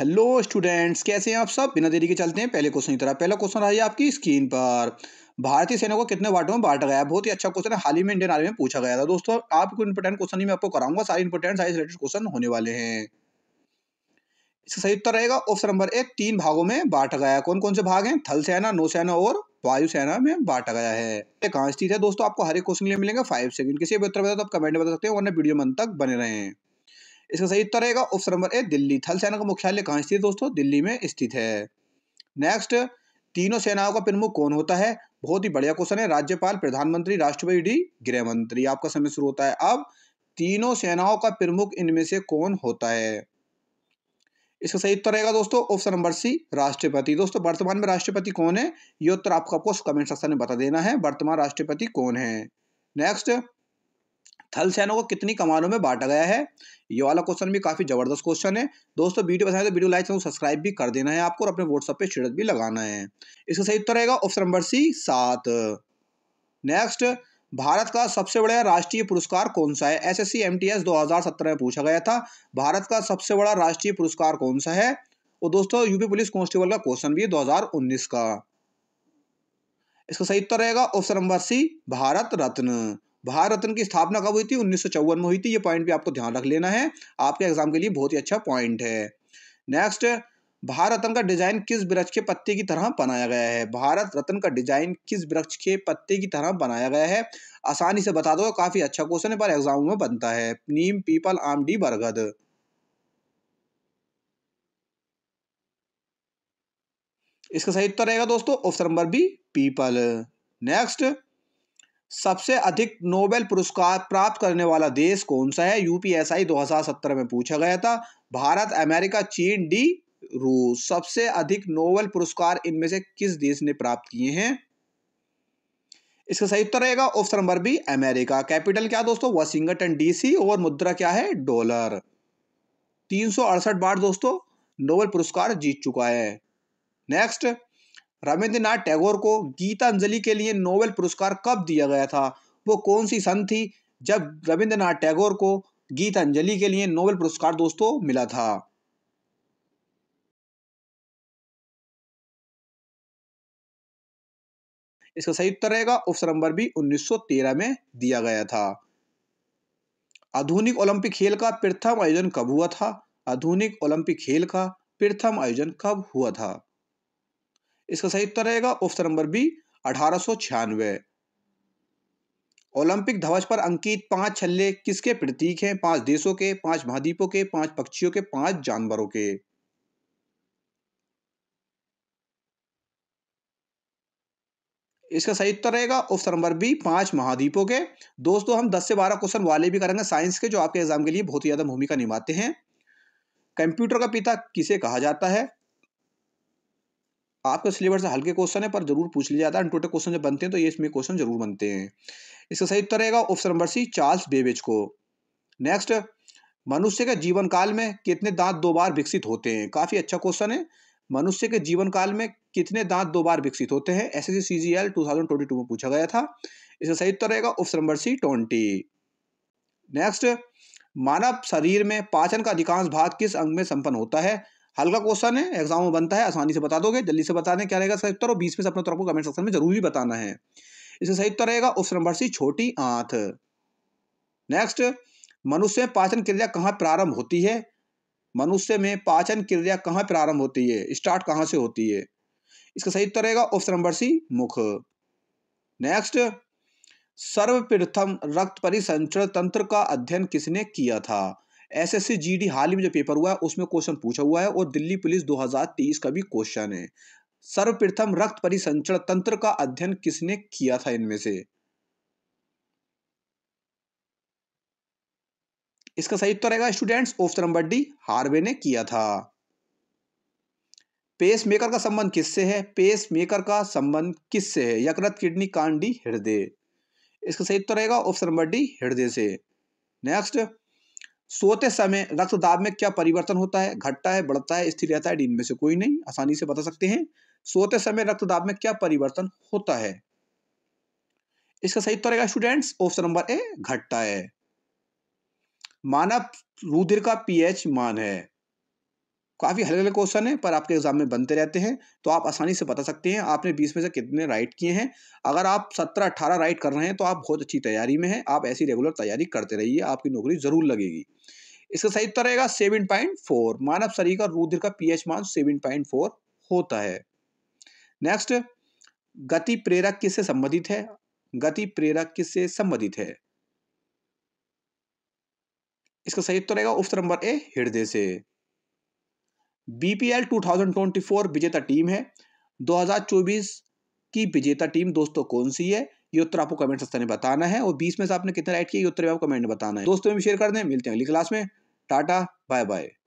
hello students कैसे हैं आप सब बिना देरी के चलते हैं पहले क्वेश्चन की तरह पहला क्वेश्चन रहा है आपकी स्क्रीन पर भारतीय सेना को कितने वाटों में बांटा गया बहुत ही अच्छा क्वेश्चन है हाल ही में इंडियन आर्मी में पूछा गया था दोस्तों आपको इंपोर्टेंट क्वेश्चन ही मैं आपको कराऊंगा सारे इंपोर्टेंट सारे रिलेटेड क्वेश्चन होने वाले हैं इसका सही उत्तर रहेगा ऑप्शन नंबर एक तीन भागों में बांटा गया कौन कौन से भाग हैं थल सेना नौसेना और वायुसेना में बांटा गया है कहाँ स्थित है दोस्तों आपको हर एक क्वेश्चन लिए मिलेंगे फाइव सेकंड किसी भी उत्तर बताओ तो आप कमेंट में बता सकते हैं वरना वीडियो मन तक बने रहे हैं इसका सही उत्तर रहेगा ऑप्शन नंबर ए दिल्ली थल सेना का मुख्यालय कहाँ स्थित है दोस्तों दिल्ली में स्थित है नेक्स्ट तीनों सेनाओं का प्रमुख कौन होता है बहुत ही बढ़िया क्वेश्चन है राज्यपाल प्रधानमंत्री राष्ट्रपति गृह मंत्री आपका समय शुरू होता है अब तीनों सेनाओं का प्रमुख इनमें से कौन होता है इसका सही उत्तर रहेगा दोस्तों ऑप्शन नंबर सी राष्ट्रपति दोस्तों वर्तमान में राष्ट्रपति कौन है ये उत्तर आपको आपको कमेंट सेक्शन में बता देना है वर्तमान राष्ट्रपति कौन है नेक्स्ट थल सेना को कितनी कमानों में बांटा गया है ये वाला क्वेश्चन भी काफ़ी जबरदस्त क्वेश्चन है दोस्तों वीडियो पसंद है तो वीडियो लाइक चैनल सब्सक्राइब भी कर देना है आपको और अपने व्हाट्सअप पे शिड़क भी लगाना है इसका सही उत्तर रहेगा ऑप्शन नंबर सी सात नेक्स्ट भारत का सबसे बड़ा राष्ट्रीय पुरस्कार कौन सा है S S C M T S दो हज़ार सत्रह में पूछा गया था भारत का सबसे बड़ा राष्ट्रीय पुरस्कार कौन सा है और तो दोस्तों यूपी पुलिस कांस्टेबल का क्वेश्चन भी है दो हज़ार उन्नीस का इसका सही उत्तर रहेगा option number C Bharat Ratna Bharat Ratna की स्थापना कब हुई थी उन्नीस में हुई थी ये पॉइंट भी आपको ध्यान रख लेना है आपके एग्जाम के लिए बहुत ही अच्छा पॉइंट है नेक्स्ट भारत रत्न का डिजाइन किस वृक्ष के पत्ते की तरह बनाया गया है भारत रत्न का डिजाइन किस वृक्ष के पत्ते की तरह बनाया गया है आसानी से बता दो काफी अच्छा क्वेश्चन है पर एग्जाम में बनता है नीम पीपल आम डी बरगद इसका सही उत्तर रहेगा दोस्तों ऑप्शन नंबर बी पीपल नेक्स्ट सबसे अधिक नोबेल पुरस्कार प्राप्त करने वाला देश कौन सा है यूपीएसआई 2017 में पूछा गया था भारत अमेरिका चीन डी रूस सबसे अधिक नोबेल पुरस्कार इनमें से किस देश ने प्राप्त किए हैं इसका सही उत्तर रहेगा option number B America capital क्या दोस्तों वाशिंगटन डीसी और मुद्रा क्या है डॉलर तीन बार दोस्तों नोबेल पुरस्कार जीत चुका है नेक्स्ट रविंद्रनाथ टैगोर को गीतांजलि के लिए नोबेल पुरस्कार कब दिया गया था वो कौन सी सन थी जब रविंद्रनाथ टैगोर को गीतांजलि के लिए नोबेल पुरस्कार दोस्तों मिला था इसका सही उत्तर रहेगा ऑप्शन नंबर बी 1913 में दिया गया था आधुनिक ओलंपिक खेल का प्रथम आयोजन कब हुआ था आधुनिक ओलंपिक खेल का प्रथम आयोजन कब हुआ था इसका सही उत्तर रहेगा ऑप्शन नंबर बी अठारह ओलंपिक ध्वज पर अंकित पांच छल्ले किसके प्रतीक हैं पांच देशों के पांच महाद्वीपों के पांच पक्षियों के पांच जानवरों के इसका सही उत्तर रहेगा ऑप्शन नंबर बी पांच महाद्वीपों के दोस्तों हम 10 से 12 क्वेश्चन वाले भी करेंगे साइंस के जो आपके एग्जाम के लिए बहुत ही ज्यादा भूमिका निभाते हैं कंप्यूटर का पिता किसे कहा जाता है आपका सिलेबस हल्के क्वेश्चन है पर जरूर पूछ लिया जाता है टोटल क्वेश्चन जब बनते हैं तो ये इसमें क्वेश्चन जरूर बनते हैं इसका सही उत्तर रहेगा option number C Charles Babbage को नेक्स्ट मनुष्य के जीवन काल में कितने दांत दो बार विकसित होते हैं काफ़ी अच्छा क्वेश्चन है मनुष्य के जीवन काल में कितने दांत दो बार विकसित होते हैं S S C G L two thousand twenty two में पूछा गया था इसका सही उत्तर रहेगा option number C twenty next मानव शरीर में पाचन का अधिकांश भाग किस अंग में संपन्न होता है हल्का क्वेश्चन है एग्जाम में बनता है आसानी से बता दोगे जल्दी से बता दें क्या रहेगा सही उत्तर और बीस में से अपने उत्तर आपको कमेंट सेक्शन में जरूर भी बताना है इसे सही उत्तर रहेगा ऑप्शन नंबर सी छोटी आंत नेक्स्ट मनुष्य में पाचन क्रिया कहाँ प्रारंभ होती है मनुष्य में पाचन क्रिया कहाँ प्रारंभ होती है स्टार्ट कहाँ से होती है इसका सही उत्तर रहेगा ऑप्शन नंबर सी मुख नेक्स्ट सर्वप्रथम रक्त परिसंचरण तंत्र का अध्ययन किसने किया था एसएससी जीडी e हाल ही में जो पेपर हुआ है उसमें क्वेश्चन पूछा हुआ है और दिल्ली पुलिस 2023 का भी क्वेश्चन है सर्वप्रथम रक्त परिसंचरण तंत्र का अध्ययन किसने किया था इनमें से इसका सही उत्तर रहेगा students option number D Harvey ने किया था पेस मेकर का संबंध किससे है पेस मेकर का संबंध किससे है यकृत किडनी कांडी हृदय इसका सही उत्तर रहेगा ऑप्शन नंबर डी हृदय से नेक्स्ट सोते समय रक्त दाब में क्या परिवर्तन होता है घटता है बढ़ता है स्थिर रहता है डीन में से कोई नहीं आसानी से बता सकते हैं सोते समय रक्त दाब में क्या परिवर्तन होता है इसका सही उत्तर स्टूडेंट्स ऑप्शन नंबर ए घटता है मानव रुधिर का पीएच मान है काफ़ी हल्के हल्के क्वेश्चन है पर आपके एग्जाम में बनते रहते हैं तो आप आसानी से बता सकते हैं आपने बीस में से कितने राइट किए हैं अगर आप सत्रह अट्ठारह राइट कर रहे हैं तो आप बहुत अच्छी तैयारी में हैं आप ऐसी रेगुलर तैयारी करते रहिए आपकी नौकरी ज़रूर लगेगी इसका सही उत्तर रहेगा सेवन पॉइंट फोर मानव शरीर का रुद्र का पीएच मान सेवन पॉइंट फोर होता है नेक्स्ट गति प्रेरक किससे संबंधित है गति प्रेरक किससे संबंधित है इसका सही उत्तर रहेगा ऑप्शन नंबर ए हृदय से बीपीएल 2024 विजेता टीम है 2024 की विजेता टीम दोस्तों कौन सी है ये उत्तर आपको कमेंट सेक्शन ने बताना है और बीस में से आपने कितना राइट किया ये उत्तर आपको कमेंट में बताना है दोस्तों में शेयर कर दें मिलते हैं अगली क्लास में टाटा बाय बाय